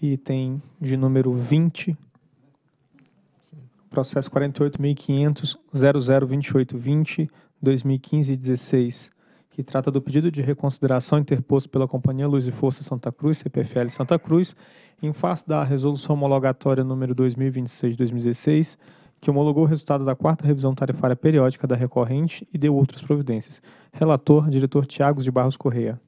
item de número 20, processo 48500002820 16 que trata do pedido de reconsideração interposto pela Companhia Luz e Força Santa Cruz, CPFL Santa Cruz, em face da resolução homologatória número 2026-2016, que homologou o resultado da quarta revisão tarifária periódica da recorrente e deu outras providências. Relator, diretor Tiagos de Barros Correia.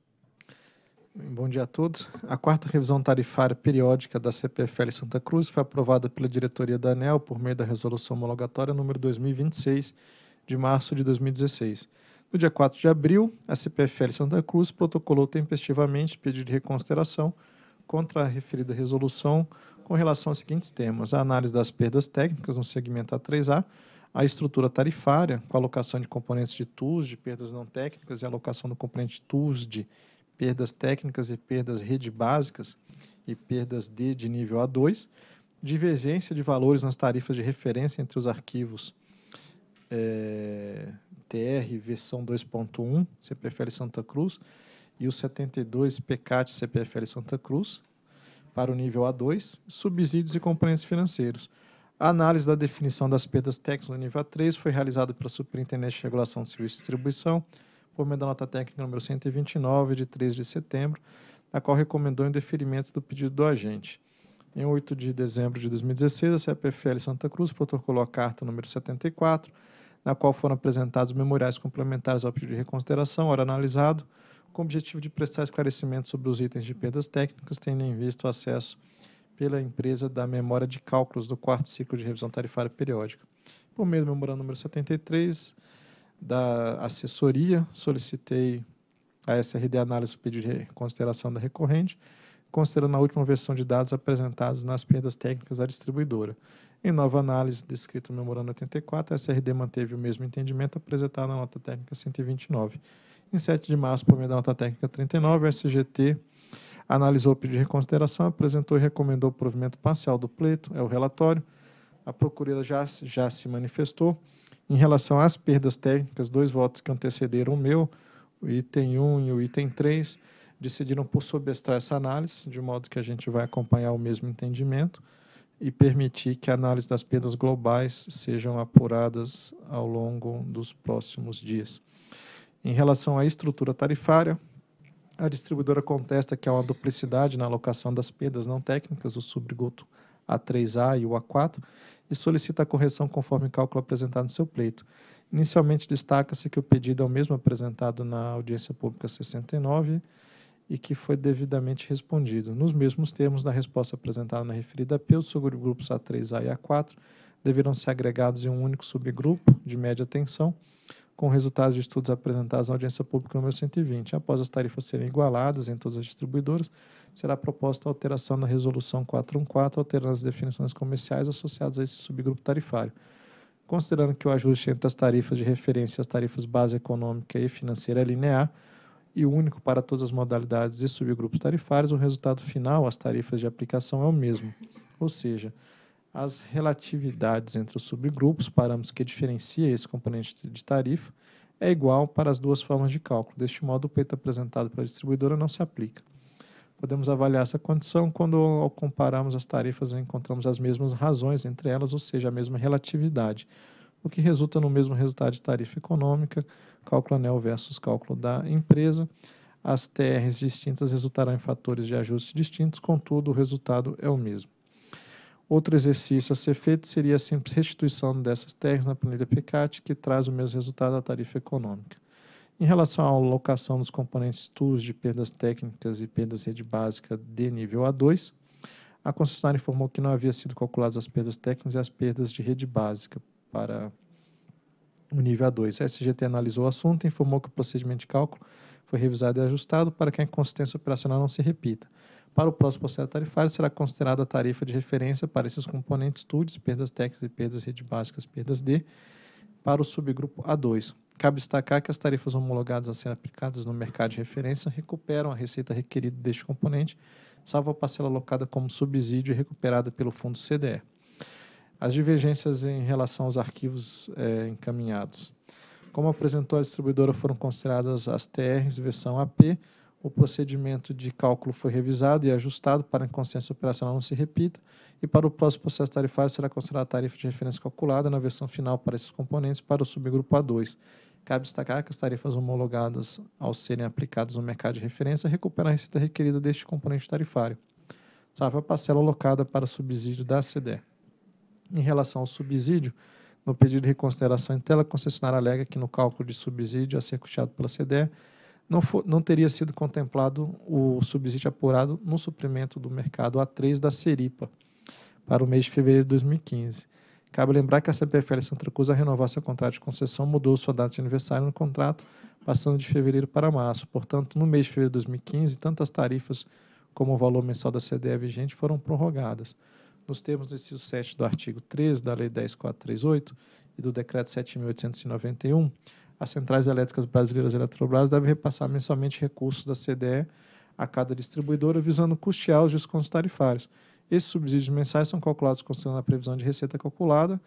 Bom dia a todos. A quarta revisão tarifária periódica da CPFL Santa Cruz foi aprovada pela diretoria da ANEL por meio da resolução homologatória número 2026 de março de 2016. No dia 4 de abril, a CPFL Santa Cruz protocolou tempestivamente pedido de reconsideração contra a referida resolução com relação aos seguintes temas: a análise das perdas técnicas no segmento A3A, a estrutura tarifária com a alocação de componentes de TUSD, perdas não técnicas e a alocação do componente TUSD perdas técnicas e perdas rede básicas e perdas D de nível A2, divergência de valores nas tarifas de referência entre os arquivos é, TR versão 2.1, CPFL Santa Cruz, e o 72 PCAT CPFL Santa Cruz, para o nível A2, subsídios e componentes financeiros. A análise da definição das perdas técnicas no nível A3 foi realizada pela Superintendência de Regulação de Serviços de Distribuição, por meio da nota técnica número 129, de 3 de setembro, a qual recomendou o indeferimento do pedido do agente. Em 8 de dezembro de 2016, a CPFL Santa Cruz protocolou a carta número 74, na qual foram apresentados memoriais complementares ao pedido de reconsideração, hora analisado, com o objetivo de prestar esclarecimento sobre os itens de perdas técnicas, tendo em vista o acesso pela empresa da memória de cálculos do quarto ciclo de revisão tarifária periódica. Por meio do memorando número 73, da assessoria, solicitei a SRD análise do pedido de consideração da recorrente, considerando a última versão de dados apresentados nas perdas técnicas da distribuidora. Em nova análise descrita no Memorando 84, a SRD manteve o mesmo entendimento apresentado na nota técnica 129. Em 7 de março, por meio da nota técnica 39, a SGT analisou o pedido de reconsideração, apresentou e recomendou o provimento parcial do pleito, é o relatório. A Procuradoria já, já se manifestou em relação às perdas técnicas, dois votos que antecederam o meu, o item 1 e o item 3, decidiram por sobestar essa análise, de modo que a gente vai acompanhar o mesmo entendimento e permitir que a análise das perdas globais sejam apuradas ao longo dos próximos dias. Em relação à estrutura tarifária, a distribuidora contesta que há uma duplicidade na alocação das perdas não técnicas, o subgoto a3A e o A4 e solicita a correção conforme o cálculo apresentado no seu pleito. Inicialmente, destaca-se que o pedido é o mesmo apresentado na audiência pública 69 e que foi devidamente respondido. Nos mesmos termos da resposta apresentada na referida P, os subgrupos A3A e A4 deverão ser agregados em um único subgrupo de média tensão, com resultados de estudos apresentados na audiência pública número 120. Após as tarifas serem igualadas em todas as distribuidoras, será proposta alteração na resolução 414, alterando as definições comerciais associadas a esse subgrupo tarifário. Considerando que o ajuste entre as tarifas de referência e as tarifas base econômica e financeira é linear e único para todas as modalidades e subgrupos tarifários, o resultado final às tarifas de aplicação é o mesmo. Ou seja, as relatividades entre os subgrupos, parâmetros que diferencia esse componente de tarifa, é igual para as duas formas de cálculo. Deste modo, o peito apresentado para a distribuidora não se aplica. Podemos avaliar essa condição quando, ao compararmos as tarifas, encontramos as mesmas razões entre elas, ou seja, a mesma relatividade, o que resulta no mesmo resultado de tarifa econômica, cálculo anel versus cálculo da empresa. As TRs distintas resultarão em fatores de ajuste distintos, contudo, o resultado é o mesmo. Outro exercício a ser feito seria a simples restituição dessas terras na planilha PECAT, que traz o mesmo resultado da tarifa econômica. Em relação à alocação dos componentes TUS de perdas técnicas e perdas rede básica de nível A2, a concessionária informou que não havia sido calculadas as perdas técnicas e as perdas de rede básica para o nível A2. A SGT analisou o assunto e informou que o procedimento de cálculo foi revisado e ajustado para que a inconsistência operacional não se repita. Para o próximo processo tarifário, será considerada a tarifa de referência para esses componentes TUDES, perdas técnicas e perdas rede básicas, perdas D, para o subgrupo A2. Cabe destacar que as tarifas homologadas a serem aplicadas no mercado de referência recuperam a receita requerida deste componente, salvo a parcela alocada como subsídio e recuperada pelo fundo CDE. As divergências em relação aos arquivos é, encaminhados. Como apresentou a distribuidora, foram consideradas as TRs versão AP, o procedimento de cálculo foi revisado e ajustado para que a consciência operacional não se repita, e para o próximo processo tarifário será considerada a tarifa de referência calculada na versão final para esses componentes para o subgrupo A2. Cabe destacar que as tarifas homologadas, ao serem aplicadas no mercado de referência, recuperam a receita requerida deste componente tarifário, salvo a parcela alocada para subsídio da CDE. Em relação ao subsídio, no pedido de reconsideração em tela, a concessionária alega que no cálculo de subsídio a ser custeado pela CDE, não, for, não teria sido contemplado o subsídio apurado no suprimento do mercado A3 da Seripa para o mês de fevereiro de 2015. Cabe lembrar que a CPFL Santa Cruz, a renovar seu contrato de concessão, mudou sua data de aniversário no contrato, passando de fevereiro para março. Portanto, no mês de fevereiro de 2015, tanto as tarifas como o valor mensal da CDE vigente foram prorrogadas. Nos termos do inciso 7 do artigo 13 da Lei 10438 e do Decreto 7.891, as centrais elétricas brasileiras Eletrobras devem repassar mensalmente recursos da CDE a cada distribuidora, visando custear os descontos tarifários. Esses subsídios mensais são calculados considerando a previsão de receita calculada,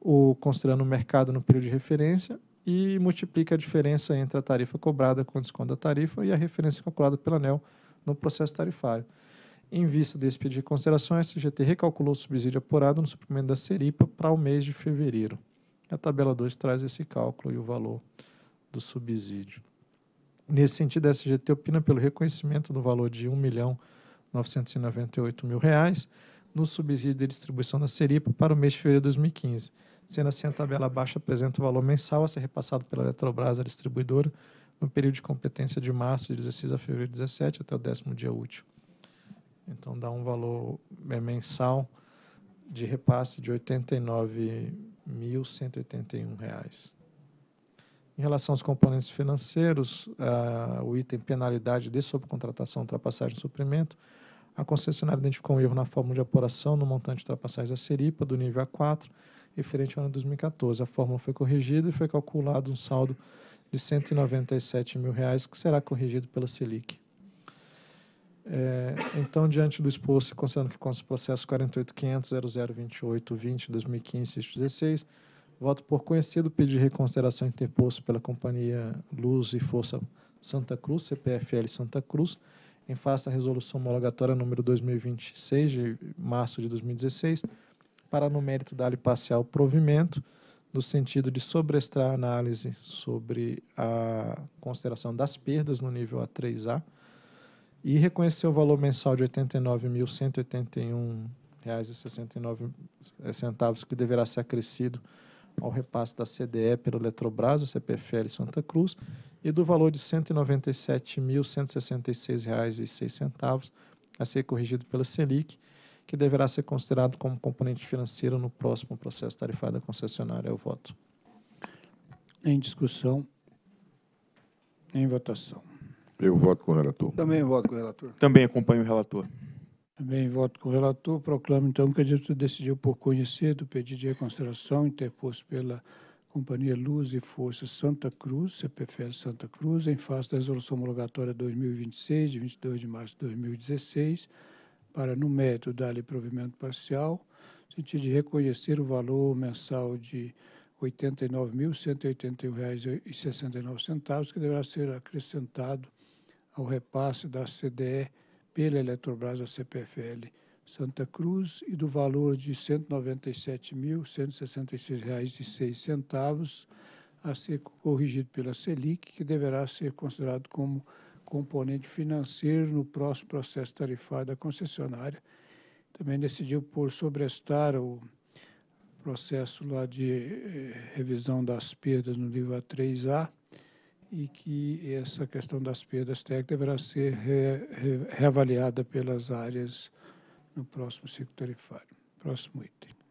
ou considerando o mercado no período de referência, e multiplica a diferença entre a tarifa cobrada com desconto da tarifa e a referência calculada pela ANEL no processo tarifário. Em vista desse pedido de consideração, a SGT recalculou o subsídio apurado no suplemento da Seripa para o mês de fevereiro. A tabela 2 traz esse cálculo e o valor do subsídio. Nesse sentido, a SGT opina pelo reconhecimento do valor de R$ 1.998.000 no subsídio de distribuição da Seripa para o mês de fevereiro de 2015, sendo assim a tabela abaixo apresenta o valor mensal a ser repassado pela Eletrobras a distribuidora no período de competência de março de 16 a fevereiro de 17 até o décimo dia útil. Então dá um valor é, mensal de repasse de R$ 89 R$ 1.181. Em relação aos componentes financeiros, uh, o item penalidade de subcontratação, ultrapassagem e suprimento, a concessionária identificou um erro na fórmula de apuração no montante de ultrapassagem da Seripa, do nível A4, referente ao ano de 2014. A fórmula foi corrigida e foi calculado um saldo de R$ 197 mil, reais, que será corrigido pela Selic. É, então, diante do exposto, considerando que consta o processo 48.500.0028.20.2015.16, voto por conhecido pedir reconsideração interposto pela Companhia Luz e Força Santa Cruz, CPFL Santa Cruz, em face da resolução homologatória número 2026, de março de 2016, para no mérito dar-lhe parcial provimento, no sentido de sobrestrar a análise sobre a consideração das perdas no nível A3A, e reconheceu o valor mensal de R$ 89.181,69 que deverá ser acrescido ao repasse da CDE pelo Eletrobras, a CPFL Santa Cruz, e do valor de R$ 197.166,06 a ser corrigido pela Selic, que deverá ser considerado como componente financeiro no próximo processo tarifário da concessionária. É o voto. Em discussão. Em votação. Eu voto com o relator. Também voto com o relator. Também acompanho o relator. Também voto com o relator. Proclamo, então, que a gente decidiu por conhecer do pedido de reconsideração interposto pela Companhia Luz e Força Santa Cruz, CPFL Santa Cruz, em face da Resolução Homologatória 2026, de 22 de março de 2016, para, no mérito, dar-lhe provimento parcial, no sentido de reconhecer o valor mensal de R$ 89.181,69, que deverá ser acrescentado ao repasse da CDE pela Eletrobras à CPFL Santa Cruz e do valor de R$ 197.166,06 a ser corrigido pela Selic, que deverá ser considerado como componente financeiro no próximo processo tarifário da concessionária. Também decidiu por sobrestar o processo lá de eh, revisão das perdas no nível A3A, e que essa questão das perdas técnicas deverá ser re, re, reavaliada pelas áreas no próximo ciclo tarifário. Próximo item.